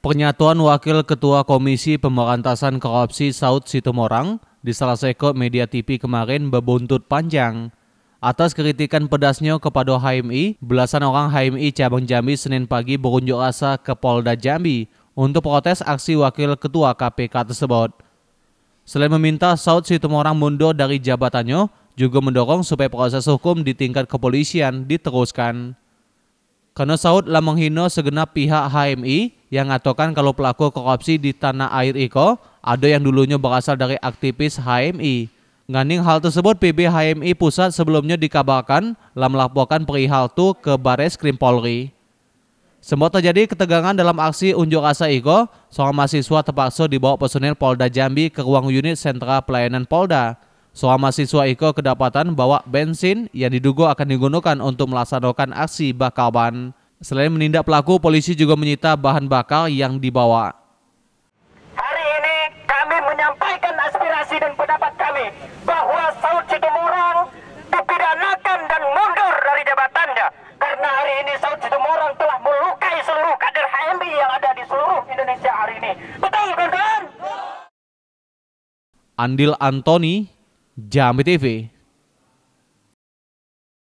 Pernyatuan Wakil Ketua Komisi Pemberantasan Korupsi Saud Situmorang di salah seko media TV kemarin berbuntut panjang. Atas kritikan pedasnya kepada HMI, belasan orang HMI cabang Jambi Senin pagi berunjuk rasa ke Polda Jambi untuk protes aksi Wakil Ketua KPK tersebut. Selain meminta Saud Situmorang mundur dari jabatannya, juga mendorong supaya proses hukum di tingkat kepolisian diteruskan. Karena Saud lah menghina segenap pihak HMI yang mengatakan kalau pelaku korupsi di tanah air Iko ada yang dulunya berasal dari aktivis HMI. Nganing hal tersebut, PB HMI Pusat sebelumnya dikabarkan lah melaporkan perihal itu ke Baris Krim Polri. Sempat terjadi ketegangan dalam aksi unjuk rasa Iko, seorang mahasiswa terpaksa dibawa personil Polda Jambi ke ruang unit sentra pelayanan Polda. Selama siswa Iko kedapatan bawa bensin yang diduga akan digunakan untuk melaksanakan aksi ban. Selain menindak pelaku, polisi juga menyita bahan bakal yang dibawa. Hari ini kami menyampaikan aspirasi dan pendapat kami bahwa Saud Situmorang dipidanakan dan mundur dari jabatannya. Karena hari ini Saud Situmorang telah melukai seluruh kader HMI yang ada di seluruh Indonesia hari ini. Betul, kawan-kawan? Andil Antoni, Jambi TV.